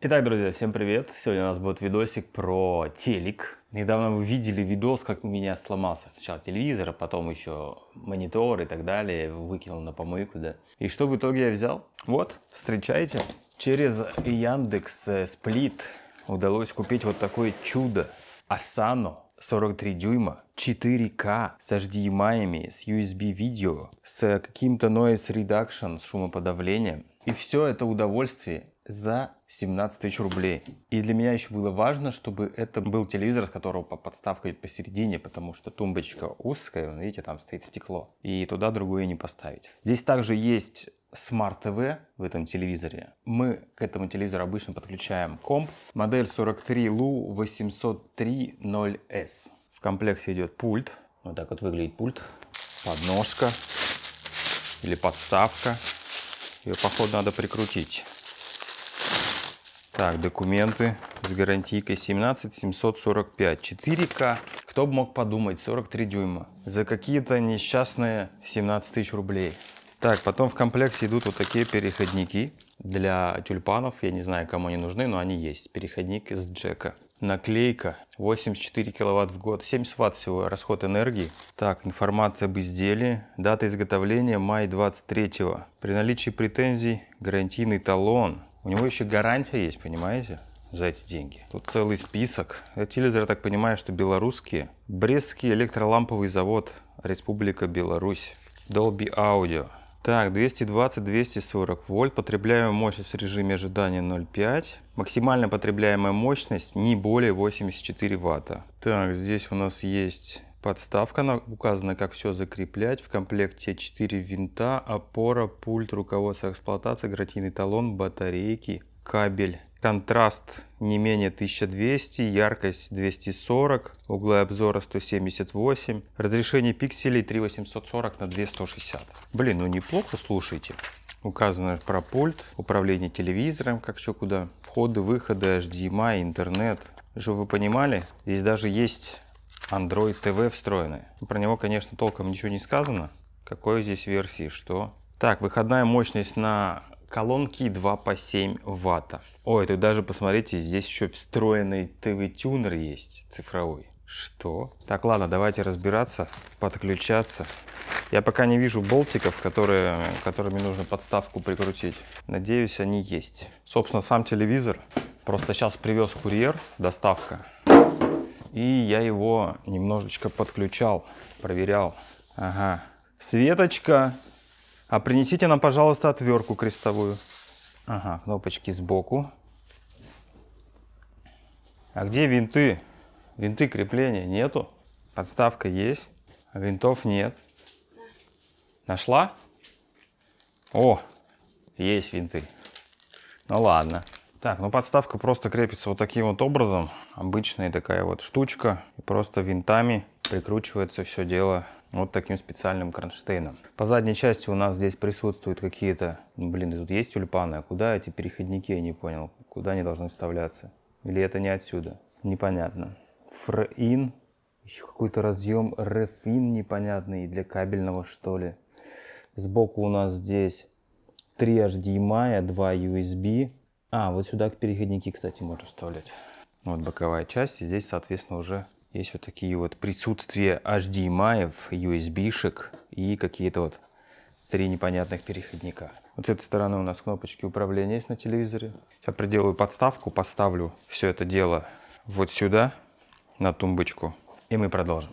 Итак, друзья, всем привет! Сегодня у нас будет видосик про телек. Недавно вы видели видос, как у меня сломался сначала телевизор, а потом еще монитор и так далее, выкинул на помойку, да. И что в итоге я взял? Вот, встречайте. Через Яндекс э, Сплит удалось купить вот такое чудо. Асано 43 дюйма, 4К с HDMI, эм с USB-видео, с каким-то noise reduction, с шумоподавлением. И все это удовольствие за 17 тысяч рублей. И для меня еще было важно, чтобы это был телевизор, с которого подставка идет посередине, потому что тумбочка узкая, видите, там стоит стекло. И туда другое не поставить. Здесь также есть Smart TV в этом телевизоре. Мы к этому телевизору обычно подключаем комп. Модель 43 LU 803.0S. В комплекте идет пульт. Вот так вот выглядит пульт. Подножка или подставка. Ее, походу, надо прикрутить. Так, документы с гарантийкой 17745, 4К. Кто бы мог подумать, 43 дюйма. За какие-то несчастные 17 тысяч рублей. Так, потом в комплекте идут вот такие переходники для тюльпанов. Я не знаю, кому они нужны, но они есть. Переходник из джека. Наклейка 84 киловатт в год, 70 ватт всего расход энергии. Так, информация об изделии, дата изготовления май 23 При наличии претензий гарантийный талон у него еще гарантия есть, понимаете, за эти деньги. Тут целый список. Этот телевизор, я так понимаю, что белорусские. Брестский электроламповый завод, Республика Беларусь. Dolby Audio. Так, 220-240 вольт, потребляемая мощность в режиме ожидания 0,5. Максимально потребляемая мощность не более 84 ватта. Так, здесь у нас есть Подставка, она указана, как все закреплять. В комплекте 4 винта, опора, пульт, руководство эксплуатации, гратийный талон, батарейки, кабель. Контраст не менее 1200, яркость 240, углы обзора 178, разрешение пикселей 3840 на 2160. Блин, ну неплохо, слушайте. Указано про пульт, управление телевизором, как что куда, входы, выходы, HDMI, эм интернет. Чтобы вы понимали, здесь даже есть Android TV встроенный. Про него, конечно, толком ничего не сказано. Какой здесь версии, что? Так, выходная мощность на колонки 2 по 7 ватта. Ой, тут даже, посмотрите, здесь еще встроенный ТВ-тюнер есть цифровой. Что? Так, ладно, давайте разбираться, подключаться. Я пока не вижу болтиков, которые, которыми нужно подставку прикрутить. Надеюсь, они есть. Собственно, сам телевизор. Просто сейчас привез курьер, доставка и я его немножечко подключал, проверял. Ага. Светочка, а принесите нам, пожалуйста, отвертку крестовую. Ага, кнопочки сбоку. А где винты? Винты крепления нету. Подставка есть, а винтов нет. Нашла? О, есть винты. Ну ладно. Так, ну подставка просто крепится вот таким вот образом. Обычная такая вот штучка. И просто винтами прикручивается все дело вот таким специальным кронштейном. По задней части у нас здесь присутствуют какие-то... Ну, блин, тут есть тюльпаны, а куда эти переходники, я не понял. Куда они должны вставляться? Или это не отсюда? Непонятно. Фр-ин, Еще какой-то разъем рефин непонятный для кабельного, что ли. Сбоку у нас здесь 3 HDMI, 2 USB а, вот сюда переходники, кстати, можно вставлять. Вот боковая часть. И здесь, соответственно, уже есть вот такие вот присутствие HDMI, USB-шек и какие-то вот три непонятных переходника. Вот с этой стороны у нас кнопочки управления есть на телевизоре. Сейчас приделаю подставку, поставлю все это дело вот сюда, на тумбочку, и мы продолжим.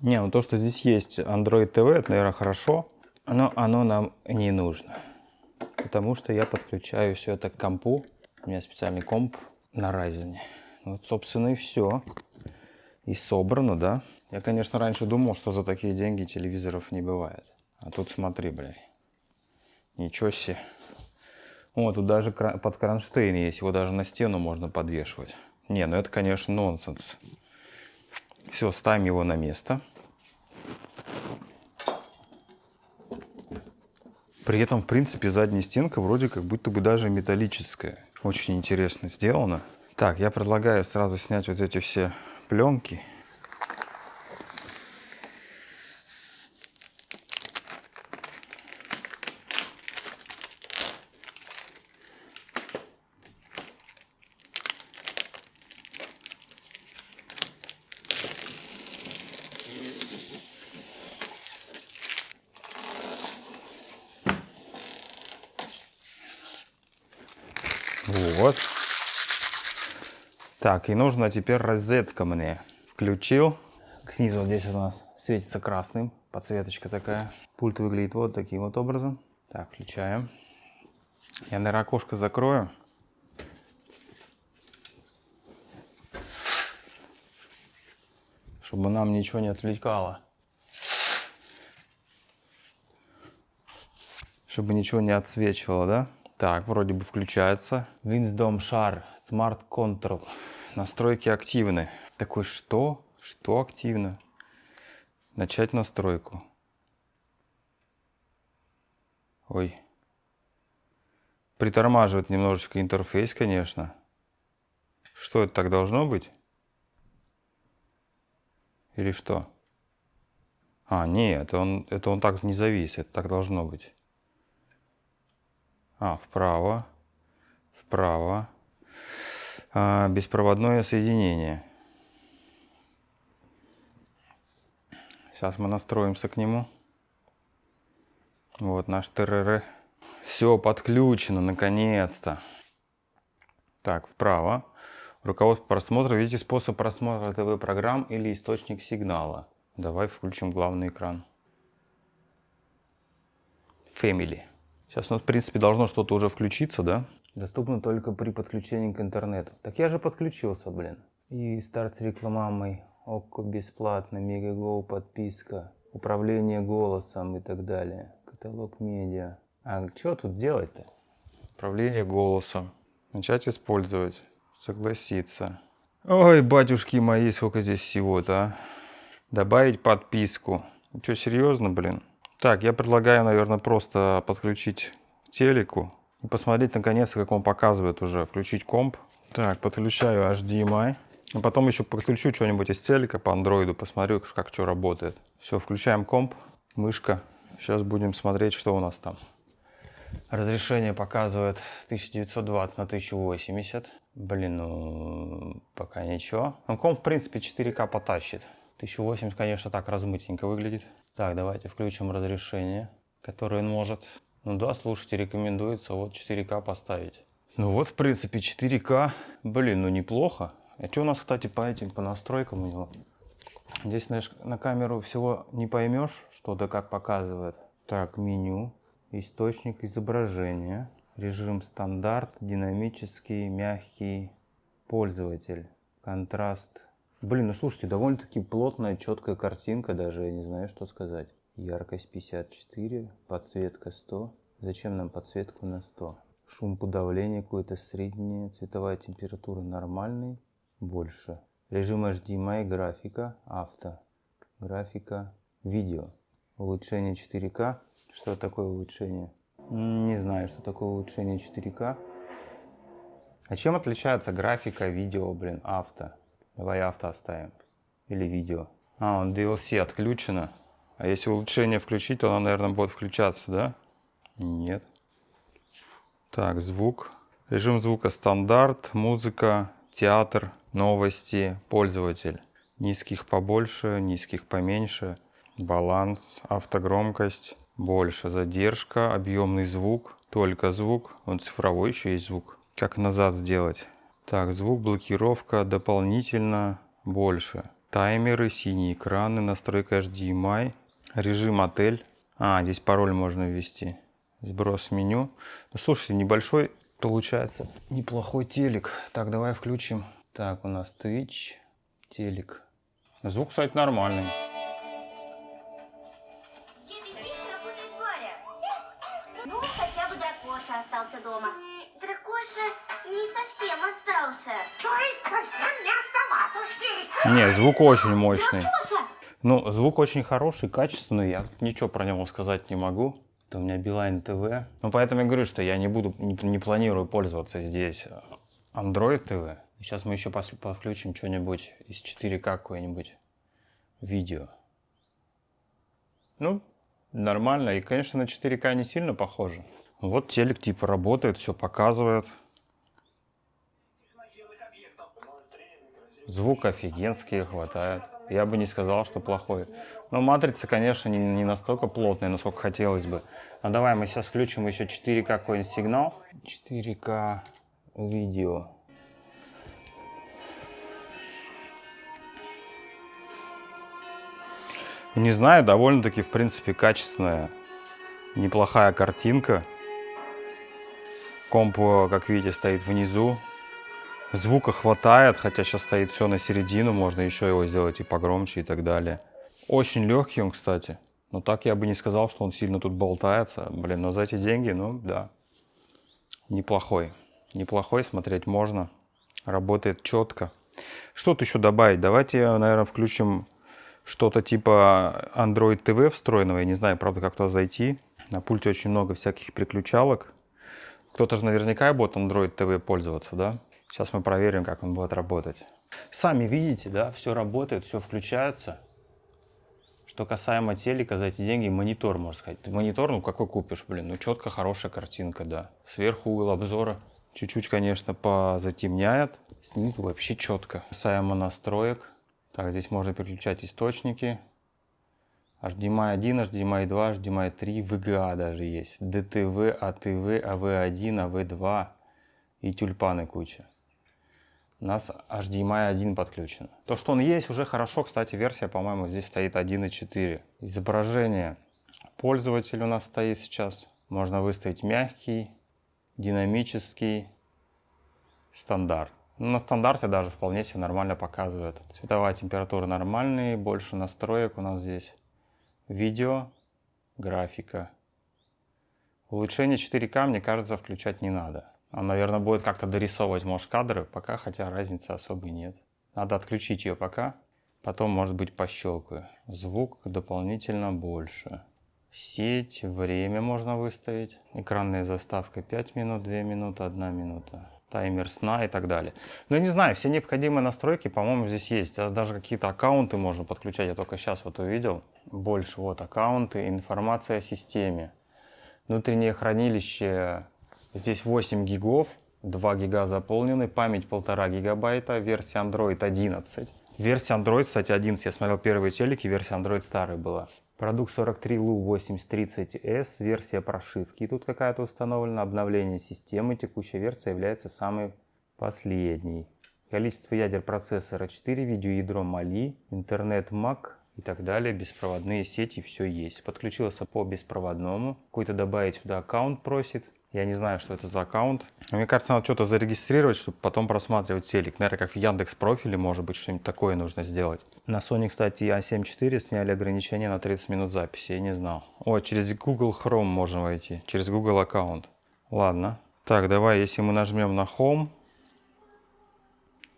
Не, ну то, что здесь есть Android TV, это, наверное, хорошо но оно нам не нужно, потому что я подключаю все это к компу. У меня специальный комп на Ryzen. Вот, собственно, и все. И собрано, да? Я, конечно, раньше думал, что за такие деньги телевизоров не бывает. А тут смотри, блядь. Ничего себе. О, тут даже под кронштейн есть, его даже на стену можно подвешивать. Не, ну это, конечно, нонсенс. Все, ставим его на место. При этом, в принципе, задняя стенка вроде как будто бы даже металлическая. Очень интересно сделано. Так, я предлагаю сразу снять вот эти все пленки. Так, и нужно теперь розетка мне. Включил. Снизу вот здесь у нас светится красным, подсветочка такая. Пульт выглядит вот таким вот образом. Так, включаем. Я, наверное, окошко закрою. Чтобы нам ничего не отвлекало. Чтобы ничего не отсвечивало, да? Так, вроде бы включается. Винсдом шар Smart Control. Настройки активны. Такой, что? Что активно? Начать настройку. Ой. Притормаживает немножечко интерфейс, конечно. Что это так должно быть? Или что? А, нет, он, это он так не зависит, это так должно быть. А, вправо, вправо, а, беспроводное соединение. Сейчас мы настроимся к нему. Вот наш ТРР. Все подключено, наконец-то. Так, вправо. Руководство просмотра. Видите способ просмотра ТВ-программ или источник сигнала. Давай включим главный экран. Family. Сейчас у нас, в принципе, должно что-то уже включиться, да? доступно только при подключении к интернету. Так я же подключился, блин. И старт с рекламой, ОККО бесплатно, Мегаго подписка, управление голосом и так далее, каталог медиа. А что тут делать-то? Управление голосом. Начать использовать. Согласиться. Ой, батюшки мои, сколько здесь всего-то, а. Добавить подписку. Что, серьезно, блин? Так, я предлагаю, наверное, просто подключить телеку посмотреть наконец, как он показывает уже, включить комп. Так, подключаю HDMI. А потом еще подключу что-нибудь из телека по андроиду, посмотрю, как что работает. Все, включаем комп, мышка. Сейчас будем смотреть, что у нас там. Разрешение показывает 1920 на 1080. Блин, ну, пока ничего. Ну, комп, в принципе, 4К потащит. 1080, конечно, так размытенько выглядит. Так, давайте включим разрешение, которое он может. Ну да, слушайте, рекомендуется вот 4К поставить. Ну вот, в принципе, 4К, блин, ну неплохо. А что у нас, кстати, по этим, по настройкам у него? Здесь, знаешь, на камеру всего не поймешь, что да как показывает. Так, меню, источник изображения, режим стандарт, динамический, мягкий, пользователь, контраст. Блин, ну слушайте, довольно-таки плотная, четкая картинка даже, я не знаю, что сказать яркость 54, подсветка 100. Зачем нам подсветку на 100? Шум подавления какое то среднее, цветовая температура нормальный, больше. Режим HDMI, эм графика, авто, графика, видео. Улучшение 4К. Что такое улучшение? Не знаю, что такое улучшение 4К. А чем отличается графика, видео, блин, авто? Давай авто оставим. Или видео. А, он DLC отключено. А если улучшение включить, то она, наверное, будет включаться, да? Нет. Так, звук. Режим звука стандарт, музыка, театр, новости, пользователь. Низких побольше, низких поменьше. Баланс, автогромкость, больше задержка, объемный звук, только звук. Он цифровой, еще есть звук. Как назад сделать? Так, звук, блокировка, дополнительно, больше. Таймеры, синие экраны, настройка HDMI, режим отель. А, здесь пароль можно ввести. Сброс меню. Ну, слушайте, небольшой получается неплохой телек. Так, давай включим. Так, у нас Twitch, телек. Звук, кстати, нормальный. Ну, хотя бы Дракоша остался дома. Дракоша не совсем остался. То совсем не оставатушки. Не, звук очень мощный. Ну, ну, звук очень хороший, качественный, я ничего про него сказать не могу. Это у меня Билайн ТВ. Ну, поэтому я говорю, что я не буду, не, не планирую пользоваться здесь э, Android ТВ. Сейчас мы еще пос, подключим что-нибудь из 4К какое-нибудь видео. Ну, нормально. И, конечно, на 4К не сильно похоже. Вот телек типа работает, все показывает. Звук офигенский хватает я бы не сказал, что плохой. Но матрица, конечно, не, не настолько плотная, насколько хотелось бы. А давай мы сейчас включим еще 4К какой-нибудь сигнал. 4К видео. Ну, не знаю, довольно-таки, в принципе, качественная, неплохая картинка. Комп, э, как видите, стоит внизу, Звука хватает, хотя сейчас стоит все на середину, можно еще его сделать и погромче и так далее. Очень легкий он, кстати. Но так я бы не сказал, что он сильно тут болтается. Блин, но за эти деньги, ну да, неплохой. Неплохой, смотреть можно. Работает четко. Что тут еще добавить? Давайте, наверное, включим что-то типа Android TV встроенного. Я не знаю, правда, как туда зайти. На пульте очень много всяких переключалок. Кто-то же наверняка будет Android TV пользоваться, да? Сейчас мы проверим, как он будет работать. Сами видите, да, все работает, все включается. Что касаемо телека, за эти деньги монитор, можно сказать. Ты монитор, ну какой купишь, блин, ну четко хорошая картинка, да. Сверху угол обзора чуть-чуть, конечно, позатемняет. Снизу вообще четко. Касаемо настроек. Так, здесь можно переключать источники. HDMI 1, HDMI 2, HDMI 3, VGA даже есть. DTV, ATV, AV1, AV2 и тюльпаны куча у нас HDMI 1 подключен. То, что он есть, уже хорошо. Кстати, версия, по-моему, здесь стоит 1.4. Изображение. Пользователь у нас стоит сейчас. Можно выставить мягкий, динамический, стандарт. Ну, на стандарте даже вполне себе нормально показывает. Цветовая температура нормальная, больше настроек у нас здесь. Видео, графика. Улучшение 4К, мне кажется, включать не надо. Он, а, наверное, будет как-то дорисовывать, может, кадры пока, хотя разницы особой нет. Надо отключить ее пока, потом, может быть, пощелкаю. Звук дополнительно больше. Сеть, время можно выставить. Экранная заставка 5 минут, 2 минуты, 1 минута. Таймер сна и так далее. Но ну, не знаю, все необходимые настройки, по-моему, здесь есть. А даже какие-то аккаунты можно подключать. Я только сейчас вот увидел. Больше вот аккаунты, информация о системе. Внутреннее хранилище Здесь 8 гигов, 2 гига заполнены, память 1,5 гигабайта, версия Android 11. Версия Android, кстати, 11, я смотрел первые телеки, версия Android старая была. Продукт 43 LU 8030S, версия прошивки тут какая-то установлена, обновление системы, текущая версия является самой последней. Количество ядер процессора 4, видеоядро Mali, интернет Mac и так далее, беспроводные сети, все есть. Подключился по беспроводному, какой-то добавить сюда аккаунт просит, я не знаю, что это за аккаунт. мне кажется, надо что-то зарегистрировать, чтобы потом просматривать телек. Наверное, как в Яндекс профиле, может быть, что-нибудь такое нужно сделать. На Sony, кстати, A7 IV сняли ограничение на 30 минут записи. Я не знал. О, через Google Chrome можно войти. Через Google аккаунт. Ладно. Так, давай, если мы нажмем на Home,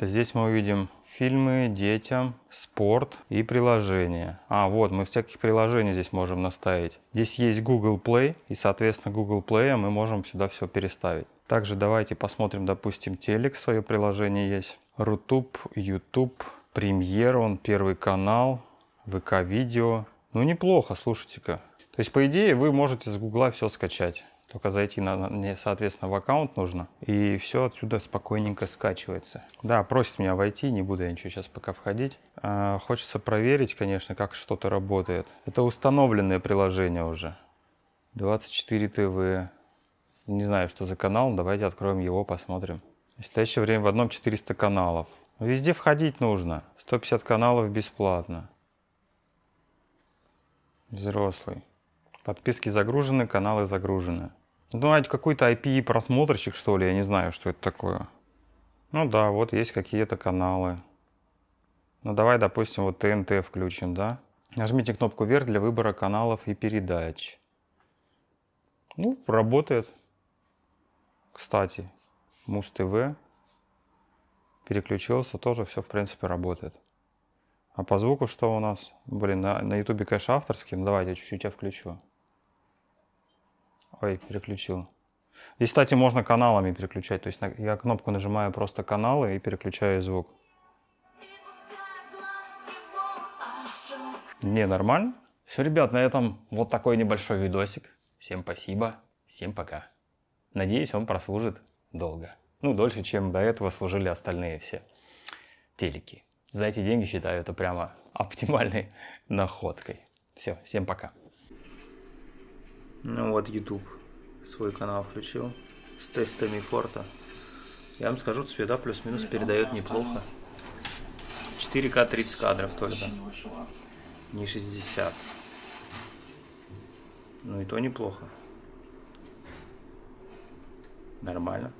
то здесь мы увидим фильмы, детям, спорт и приложения. А, вот, мы всяких приложений здесь можем наставить. Здесь есть Google Play, и, соответственно, Google Play а мы можем сюда все переставить. Также давайте посмотрим, допустим, телек, свое приложение есть. Рутуб, YouTube, Премьер, он первый канал, ВК-видео. Ну, неплохо, слушайте-ка. То есть, по идее, вы можете с Гугла все скачать. Только зайти, на, мне, соответственно, в аккаунт нужно. И все отсюда спокойненько скачивается. Да, просит меня войти, не буду я ничего сейчас пока входить. А, хочется проверить, конечно, как что-то работает. Это установленное приложение уже. 24 ТВ. Не знаю, что за канал, давайте откроем его, посмотрим. В настоящее время в одном 400 каналов. Везде входить нужно. 150 каналов бесплатно. Взрослый. Подписки загружены, каналы загружены. Ну, какой-то IP-просмотрщик, что ли, я не знаю, что это такое. Ну да, вот есть какие-то каналы. Ну давай, допустим, вот ТНТ включим, да? Нажмите кнопку вверх для выбора каналов и передач. Ну, работает. Кстати, Муз ТВ переключился, тоже все, в принципе, работает. А по звуку что у нас? Блин, на, на YouTube, конечно, авторский. но давайте чуть-чуть я включу. Ой, переключил. И, кстати, можно каналами переключать. То есть я кнопку нажимаю просто каналы и переключаю звук. Не, нормально. Все, ребят, на этом вот такой небольшой видосик. Всем спасибо, всем пока. Надеюсь, он прослужит долго. Ну, дольше, чем до этого служили остальные все телеки. За эти деньги считаю это прямо оптимальной находкой. Все, всем пока. Ну вот, YouTube свой канал включил с тестами форта. Я вам скажу, цвета плюс-минус передает неплохо. 4К 30 кадров только. Не 60. Ну и то неплохо. Нормально.